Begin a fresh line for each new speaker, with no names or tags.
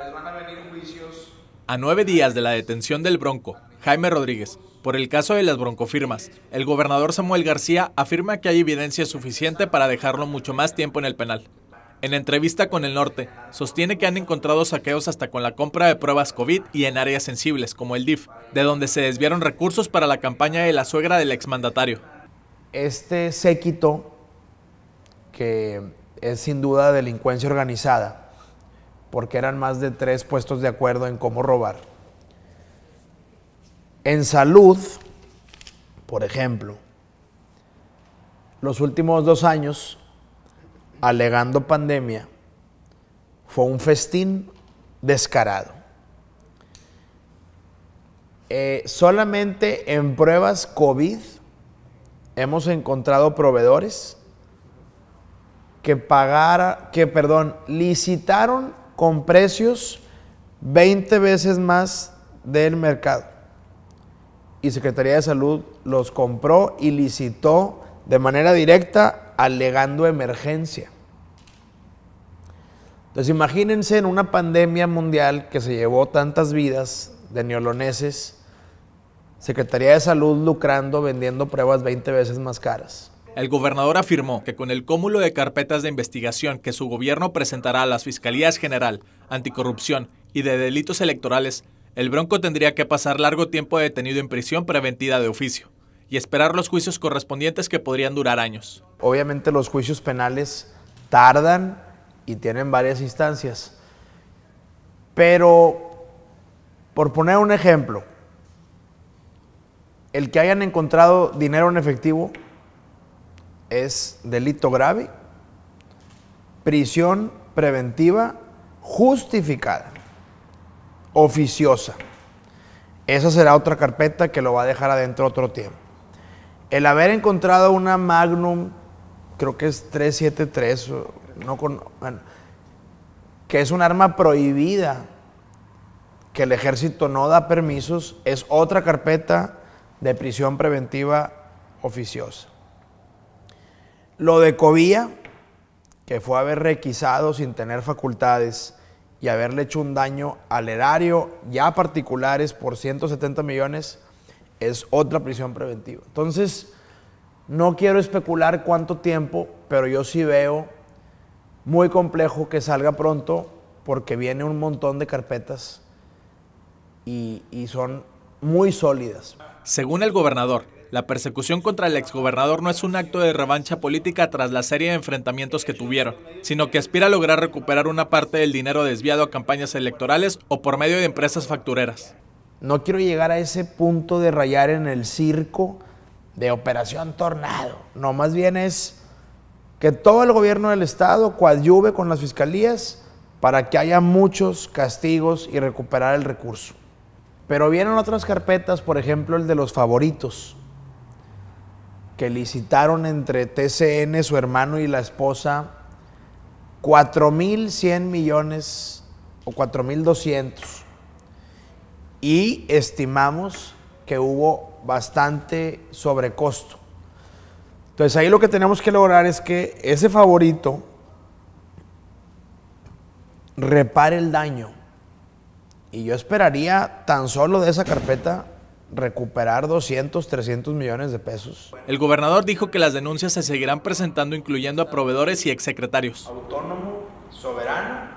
a
A nueve días de la detención del Bronco, Jaime Rodríguez, por el caso de las broncofirmas, el gobernador Samuel García afirma que hay evidencia suficiente para dejarlo mucho más tiempo en el penal. En entrevista con El Norte, sostiene que han encontrado saqueos hasta con la compra de pruebas COVID y en áreas sensibles, como el DIF, de donde se desviaron recursos para la campaña de la suegra del exmandatario.
Este séquito, que es sin duda delincuencia organizada, porque eran más de tres puestos de acuerdo en cómo robar. En salud, por ejemplo, los últimos dos años, alegando pandemia, fue un festín descarado. Eh, solamente en pruebas COVID hemos encontrado proveedores que pagara, que perdón, licitaron con precios 20 veces más del mercado. Y Secretaría de Salud los compró y licitó de manera directa alegando emergencia. Entonces imagínense en una pandemia mundial que se llevó tantas vidas de neoloneses, Secretaría de Salud lucrando vendiendo pruebas 20 veces más caras.
El gobernador afirmó que con el cúmulo de carpetas de investigación que su gobierno presentará a las Fiscalías General, Anticorrupción y de Delitos Electorales, el Bronco tendría que pasar largo tiempo detenido en prisión preventiva de oficio y esperar los juicios correspondientes que podrían durar años.
Obviamente los juicios penales tardan y tienen varias instancias, pero por poner un ejemplo, el que hayan encontrado dinero en efectivo es delito grave, prisión preventiva justificada, oficiosa. Esa será otra carpeta que lo va a dejar adentro otro tiempo. El haber encontrado una Magnum, creo que es 373, no con, que es un arma prohibida, que el ejército no da permisos, es otra carpeta de prisión preventiva oficiosa. Lo de Covía, que fue haber requisado sin tener facultades y haberle hecho un daño al erario ya particulares por 170 millones, es otra prisión preventiva. Entonces, no quiero especular cuánto tiempo, pero yo sí veo muy complejo que salga pronto porque viene un montón de carpetas y son muy
sólidas. Según el gobernador, la persecución contra el exgobernador no es un acto de revancha política tras la serie de enfrentamientos que tuvieron, sino que aspira a lograr recuperar una parte del dinero desviado a campañas electorales o por medio de empresas factureras. No quiero llegar
a ese punto de rayar en el circo de Operación Tornado. No, más bien es que todo el gobierno del Estado coadyuve con las fiscalías para que haya muchos castigos y recuperar el recurso. Pero vienen otras carpetas, por ejemplo el de los favoritos, que licitaron entre TCN, su hermano y la esposa, 4.100 millones o 4.200. Y estimamos que hubo bastante sobrecosto. Entonces ahí lo que tenemos que lograr es que ese favorito repare el daño. Y yo esperaría tan solo de esa carpeta recuperar 200, 300 millones de pesos.
El gobernador dijo que las denuncias se seguirán presentando incluyendo a proveedores y exsecretarios. Autónomo, soberano